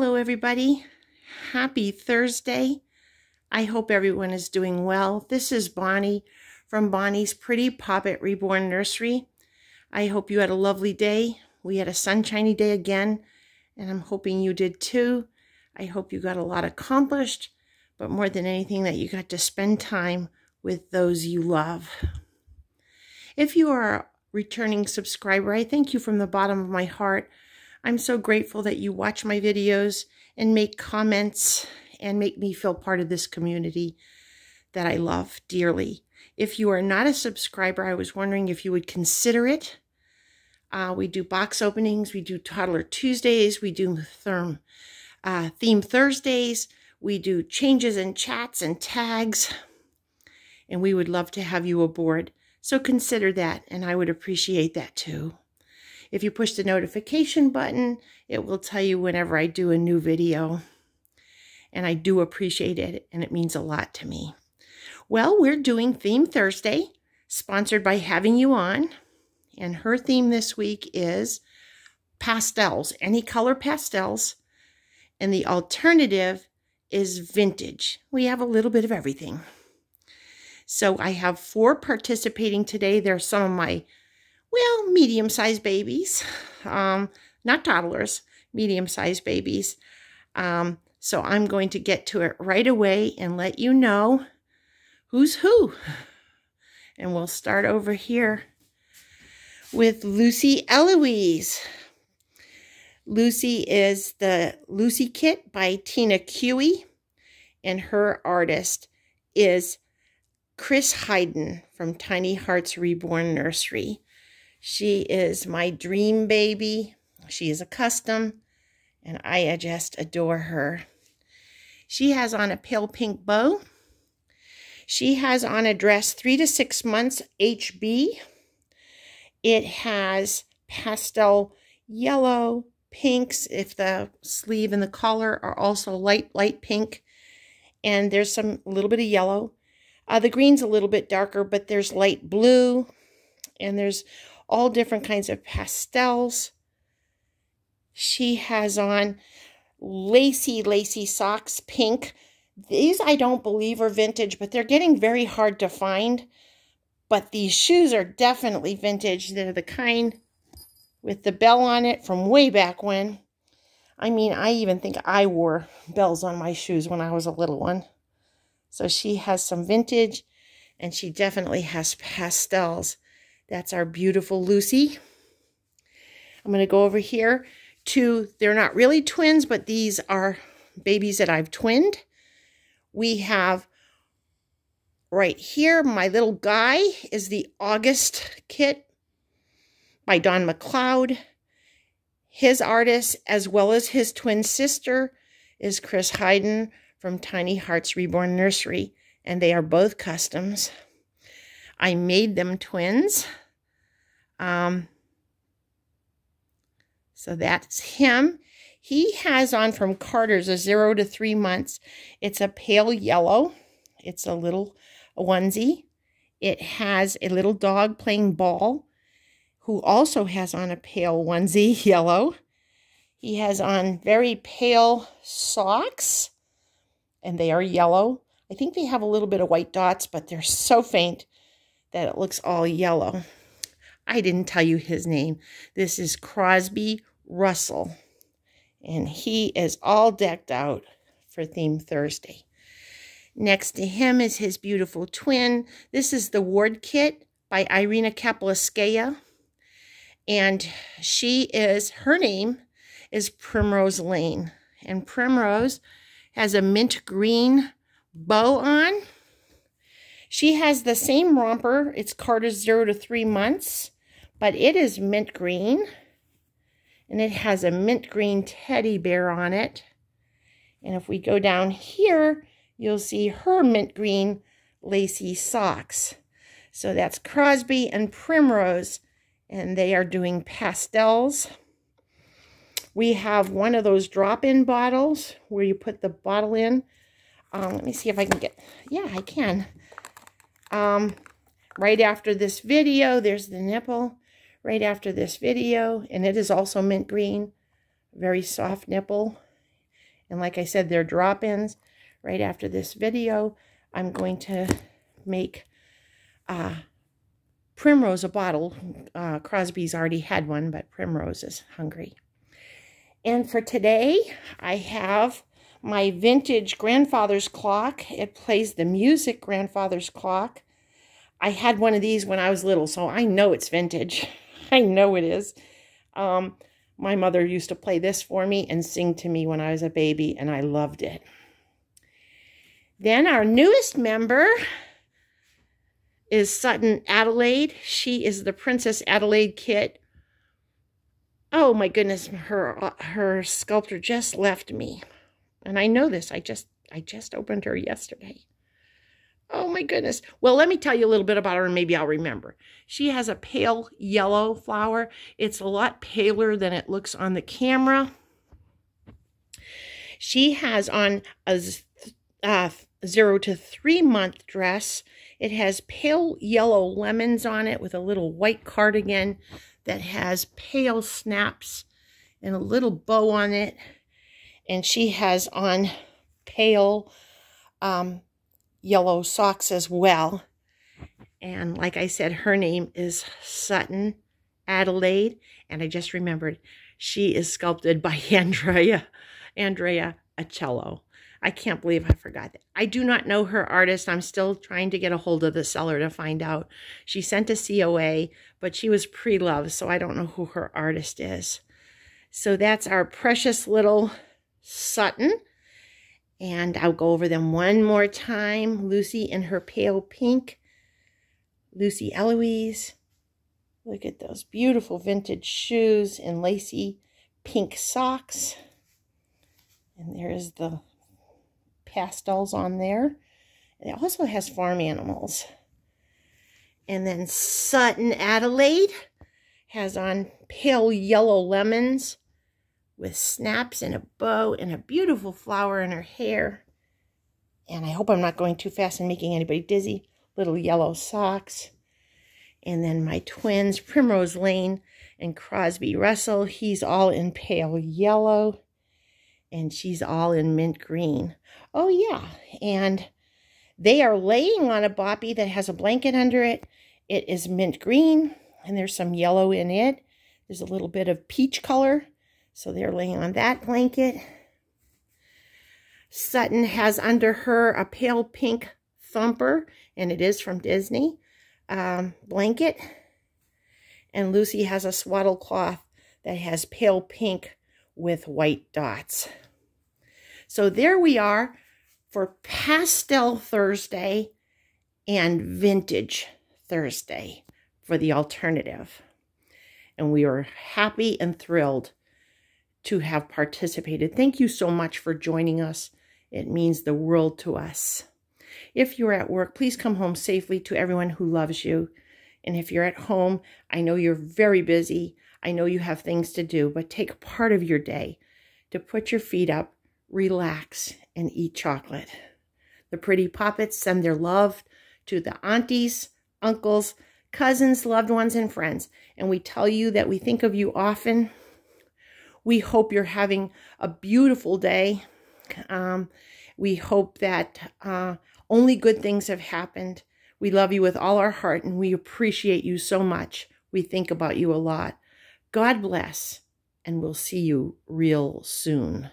Hello, everybody. Happy Thursday. I hope everyone is doing well. This is Bonnie from Bonnie's Pretty Poppet Reborn Nursery. I hope you had a lovely day. We had a sunshiny day again, and I'm hoping you did too. I hope you got a lot accomplished, but more than anything, that you got to spend time with those you love. If you are a returning subscriber, I thank you from the bottom of my heart I'm so grateful that you watch my videos and make comments and make me feel part of this community that I love dearly. If you are not a subscriber, I was wondering if you would consider it. Uh, we do box openings. We do Toddler Tuesdays. We do therm, uh, Theme Thursdays. We do changes and chats and tags. And we would love to have you aboard. So consider that, and I would appreciate that too. If you push the notification button, it will tell you whenever I do a new video. And I do appreciate it, and it means a lot to me. Well, we're doing Theme Thursday, sponsored by Having You On. And her theme this week is pastels, any color pastels. And the alternative is vintage. We have a little bit of everything. So I have four participating today. They're some of my well, medium sized babies, um, not toddlers, medium sized babies. Um, so I'm going to get to it right away and let you know who's who. And we'll start over here with Lucy Eloise. Lucy is the Lucy Kit by Tina Cuey, and her artist is Chris Hayden from Tiny Hearts Reborn Nursery. She is my dream baby. She is a custom, and I just adore her. She has on a pale pink bow. She has on a dress three to six months HB. It has pastel yellow, pinks, if the sleeve and the collar are also light, light pink. And there's some little bit of yellow. Uh, the green's a little bit darker, but there's light blue. And there's all different kinds of pastels. She has on lacy, lacy socks, pink. These I don't believe are vintage, but they're getting very hard to find. But these shoes are definitely vintage. They're the kind with the bell on it from way back when. I mean, I even think I wore bells on my shoes when I was a little one. So she has some vintage and she definitely has pastels. That's our beautiful Lucy. I'm going to go over here to, they're not really twins, but these are babies that I've twinned. We have right here, my little guy is the August kit by Don McLeod. His artist, as well as his twin sister, is Chris Hayden from Tiny Hearts Reborn Nursery, and they are both customs. I made them twins. Um, so that's him. He has on from Carter's a zero to three months. It's a pale yellow. It's a little onesie. It has a little dog playing ball who also has on a pale onesie, yellow. He has on very pale socks and they are yellow. I think they have a little bit of white dots, but they're so faint that it looks all yellow. I didn't tell you his name. This is Crosby Russell. And he is all decked out for Theme Thursday. Next to him is his beautiful twin. This is the Ward Kit by Irina Kapliskaya. And she is, her name is Primrose Lane. And Primrose has a mint green bow on she has the same romper. It's Carter's zero to three months, but it is mint green. And it has a mint green teddy bear on it. And if we go down here, you'll see her mint green lacy socks. So that's Crosby and Primrose, and they are doing pastels. We have one of those drop-in bottles where you put the bottle in. Um, let me see if I can get, yeah, I can um, right after this video. There's the nipple right after this video, and it is also mint green, very soft nipple. And like I said, they're drop-ins. Right after this video, I'm going to make uh, Primrose a bottle. Uh, Crosby's already had one, but Primrose is hungry. And for today, I have my vintage grandfather's clock. It plays the music grandfather's clock. I had one of these when I was little, so I know it's vintage. I know it is. Um, my mother used to play this for me and sing to me when I was a baby, and I loved it. Then our newest member is Sutton Adelaide. She is the Princess Adelaide kit. Oh my goodness, her uh, her sculptor just left me. And I know this. I just I just opened her yesterday. Oh my goodness. Well, let me tell you a little bit about her and maybe I'll remember. She has a pale yellow flower. It's a lot paler than it looks on the camera. She has on a uh, zero to three month dress. It has pale yellow lemons on it with a little white cardigan that has pale snaps and a little bow on it and she has on pale um, yellow socks as well. And like I said, her name is Sutton Adelaide. And I just remembered she is sculpted by Andrea, Andrea Acello. I can't believe I forgot that. I do not know her artist. I'm still trying to get a hold of the seller to find out. She sent a COA, but she was pre-loved, so I don't know who her artist is. So that's our precious little Sutton. And I'll go over them one more time. Lucy in her pale pink. Lucy Eloise. Look at those beautiful vintage shoes and lacy pink socks. And there's the pastels on there. And it also has farm animals. And then Sutton Adelaide has on pale yellow lemons with snaps and a bow and a beautiful flower in her hair. And I hope I'm not going too fast and making anybody dizzy. Little yellow socks. And then my twins, Primrose Lane and Crosby Russell. He's all in pale yellow. And she's all in mint green. Oh, yeah. And they are laying on a boppy that has a blanket under it. It is mint green. And there's some yellow in it. There's a little bit of peach color so they're laying on that blanket. Sutton has under her a pale pink thumper, and it is from Disney, um, blanket. And Lucy has a swaddle cloth that has pale pink with white dots. So there we are for Pastel Thursday and Vintage Thursday for the alternative. And we were happy and thrilled to have participated. Thank you so much for joining us. It means the world to us. If you're at work, please come home safely to everyone who loves you. And if you're at home, I know you're very busy. I know you have things to do, but take part of your day to put your feet up, relax, and eat chocolate. The pretty poppets send their love to the aunties, uncles, cousins, loved ones, and friends. And we tell you that we think of you often. We hope you're having a beautiful day. Um, we hope that uh, only good things have happened. We love you with all our heart and we appreciate you so much. We think about you a lot. God bless, and we'll see you real soon.